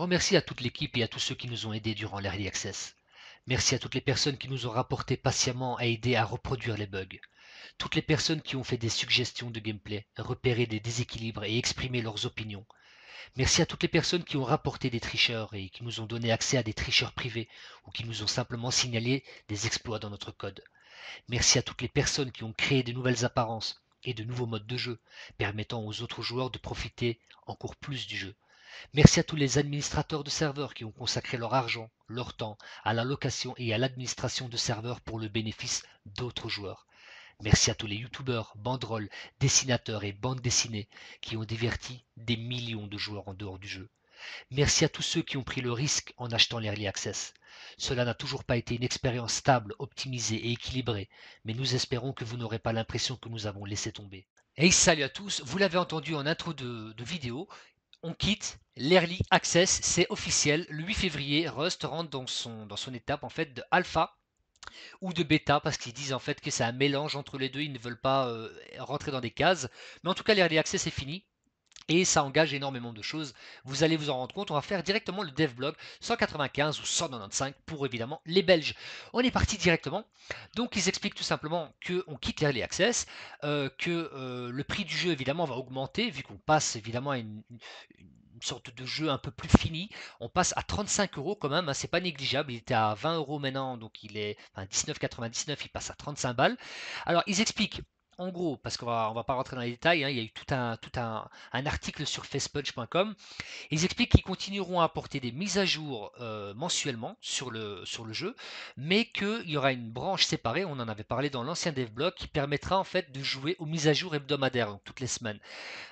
grand merci à toute l'équipe et à tous ceux qui nous ont aidés durant l'Early Access. Merci à toutes les personnes qui nous ont rapporté patiemment à aider à reproduire les bugs. Toutes les personnes qui ont fait des suggestions de gameplay, repéré des déséquilibres et exprimé leurs opinions. Merci à toutes les personnes qui ont rapporté des tricheurs et qui nous ont donné accès à des tricheurs privés ou qui nous ont simplement signalé des exploits dans notre code. Merci à toutes les personnes qui ont créé de nouvelles apparences et de nouveaux modes de jeu, permettant aux autres joueurs de profiter encore plus du jeu. Merci à tous les administrateurs de serveurs qui ont consacré leur argent, leur temps à la location et à l'administration de serveurs pour le bénéfice d'autres joueurs. Merci à tous les youtubeurs, banderoles, dessinateurs et bandes dessinées qui ont diverti des millions de joueurs en dehors du jeu. Merci à tous ceux qui ont pris le risque en achetant l'Early Access. Cela n'a toujours pas été une expérience stable, optimisée et équilibrée, mais nous espérons que vous n'aurez pas l'impression que nous avons laissé tomber. Et salut à tous, vous l'avez entendu en intro de, de vidéo, on quitte l'Early Access, c'est officiel. Le 8 février, Rust rentre dans son, dans son étape en fait de alpha ou de bêta parce qu'ils disent en fait que c'est un mélange entre les deux, ils ne veulent pas euh, rentrer dans des cases. Mais en tout cas, l'Early Access est fini. Et ça engage énormément de choses. Vous allez vous en rendre compte. On va faire directement le dev blog 195 ou 195 pour évidemment les Belges. On est parti directement. Donc ils expliquent tout simplement qu'on quitte les Access, euh, que euh, le prix du jeu évidemment va augmenter vu qu'on passe évidemment à une, sorte de jeu un peu plus fini. On passe à 35 euros quand même, hein, c'est pas négligeable. Il était à 20 euros maintenant, donc il est enfin 19,99, il passe à 35 balles. Alors ils expliquent en gros, parce qu'on va, on va pas rentrer dans les détails, hein, il y a eu tout un, tout un, article sur facepunch.com. Ils expliquent qu'ils continueront à apporter des mises à jour euh, mensuellement sur le, sur le jeu, mais qu'il y aura une branche séparée, on en avait parlé dans l'ancien dev devblog, qui permettra en fait de jouer aux mises à jour hebdomadaires, donc toutes les semaines.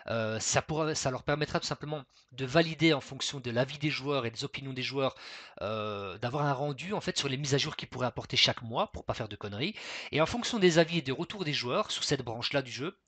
Euh, ça, pourra, ça leur permettra tout simplement de valider en fonction de l'avis des joueurs et des opinions des joueurs, euh, d'avoir un rendu en fait sur les mises à jour qu'ils pourraient apporter chaque mois pour pas faire de conneries. Et en fonction des avis et des retours des joueurs sur cette cette branche-là du jeu,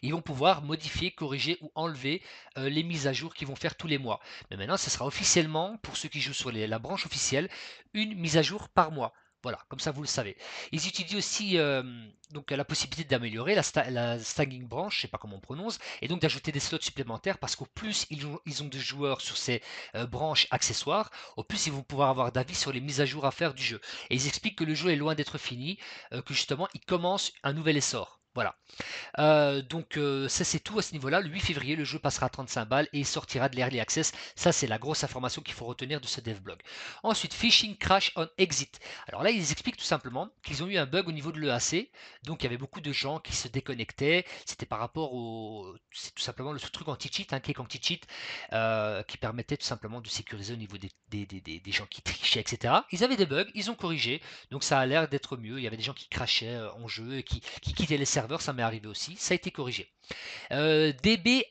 ils vont pouvoir modifier, corriger ou enlever euh, les mises à jour qu'ils vont faire tous les mois. Mais maintenant, ce sera officiellement, pour ceux qui jouent sur la branche officielle, une mise à jour par mois. Voilà, comme ça vous le savez. Ils utilisent aussi euh, donc, la possibilité d'améliorer la, sta branche, je sais pas comment on prononce, et donc d'ajouter des slots supplémentaires parce qu'au plus ils ont, ils de joueurs sur ces euh, branches accessoires, au plus ils vont pouvoir avoir d'avis sur les mises à jour à faire du jeu. Et ils expliquent que le jeu est loin d'être fini, que justement il commence un nouvel essor. Voilà. Euh, donc euh, ça c'est tout à ce niveau-là. Le 8 février, le jeu passera à 35 balles et sortira de l'early access. Ça c'est la grosse information qu'il faut retenir de ce dev blog. Ensuite, phishing crash on exit. Alors là, ils expliquent tout simplement qu'ils ont eu un bug au niveau de l'EAC. Donc il y avait beaucoup de gens qui se déconnectaient. C'était par rapport au, c'est tout simplement le truc anti-cheat, un hein, qui anti-cheat, euh, qui permettait tout simplement de sécuriser au niveau des, des, gens qui trichaient, etc. Ils avaient des bugs, ils ont corrigé. Donc ça a l'air d'être mieux. Il y avait des gens qui crachaient en jeu et qui, qui quittaient les serveurs ça m'est arrivé aussi, ça a été corrigé. Euh, DB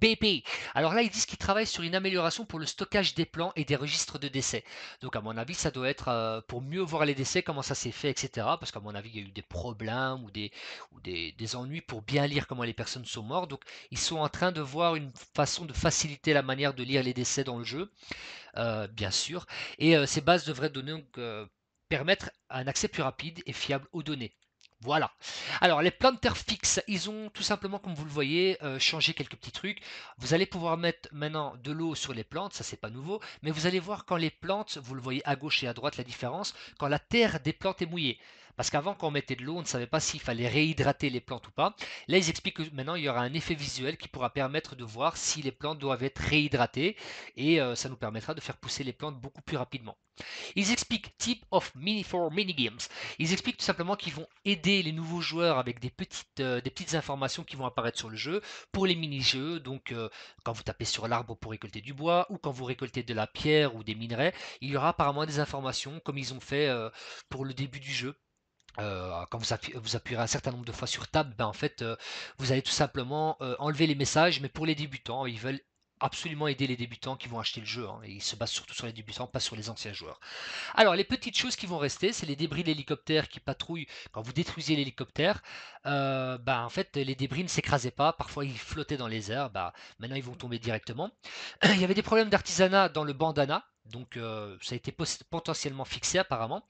BP. Alors là, ils disent qu'ils travaillent sur une amélioration pour le stockage des plans et des registres de décès. Donc à mon avis, ça doit être euh, pour mieux voir les décès, comment ça s'est fait, etc. Parce qu'à mon avis, il y a eu des problèmes ou, des, ou des, ennuis pour bien lire comment les personnes sont mortes. Donc ils sont en train de voir une façon de faciliter la manière de lire les décès dans le jeu, euh, bien sûr. Et euh, ces bases devraient donner, donc, permettre un accès plus rapide et fiable aux données. Voilà. Alors les plantes terre fixes, ils ont tout simplement, comme vous le voyez, euh, changé quelques petits trucs. Vous allez pouvoir mettre maintenant de l'eau sur les plantes, ça c'est pas nouveau, mais vous allez voir quand les plantes, vous le voyez à gauche et à droite la différence, quand la terre des plantes est mouillée. Parce qu'avant, quand on mettait de l'eau, on ne savait pas s'il fallait réhydrater les plantes ou pas. Là, ils expliquent que maintenant, il y aura un effet visuel qui pourra permettre de voir si les plantes doivent être réhydratées et euh, ça nous permettra de faire pousser les plantes beaucoup plus rapidement. Ils expliquent type of mini for mini games. Ils expliquent tout simplement qu'ils vont aider les nouveaux joueurs avec des petites, euh, des petites informations qui vont apparaître sur le jeu pour les mini-jeux. Donc, euh, quand vous tapez sur l'arbre pour récolter du bois ou quand vous récoltez de la pierre ou des minerais, il y aura apparemment des informations comme ils ont fait pour le début du jeu euh, quand vous, appuierez un certain nombre de fois sur Tab, ben, en fait, euh, vous allez tout simplement euh, enlever les messages. Mais pour les débutants, ils veulent absolument aider les débutants qui vont acheter le jeu. Hein, et ils se basent surtout sur les débutants, pas sur les anciens joueurs. Alors, les petites choses qui vont rester, c'est les débris de l'hélicoptère qui patrouillent. Quand vous détruisez l'hélicoptère, ben, en fait, les débris ne s'écrasaient pas. Parfois, ils flottaient dans les airs. Ben, maintenant, ils vont tomber directement. Il y avait des problèmes d'artisanat dans le bandana. Donc euh, ça a été potentiellement fixé apparemment.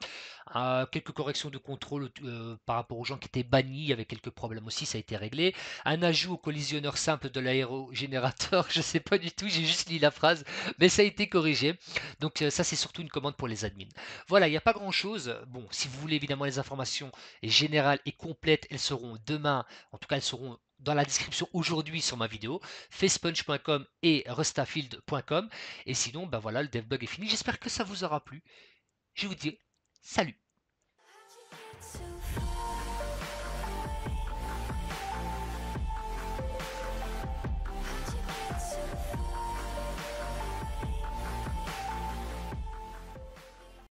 Euh, quelques corrections de contrôle euh, par rapport aux gens qui étaient bannis avec quelques problèmes aussi, ça a été réglé. Un ajout au collisionneur simple de l'aérogénérateur, je ne sais pas du tout, j'ai juste lu la phrase, mais ça a été corrigé. Donc ça c'est surtout une commande pour les admins. Voilà, il n'y a pas grand chose. Bon, si vous voulez évidemment les informations générales et complètes, elles seront demain, en tout cas elles seront dans la description aujourd'hui sur ma vidéo, facepunch.com et rustafield.com. Et sinon, ben voilà, le devbug est fini. J'espère que ça vous aura plu. Je vous dis salut.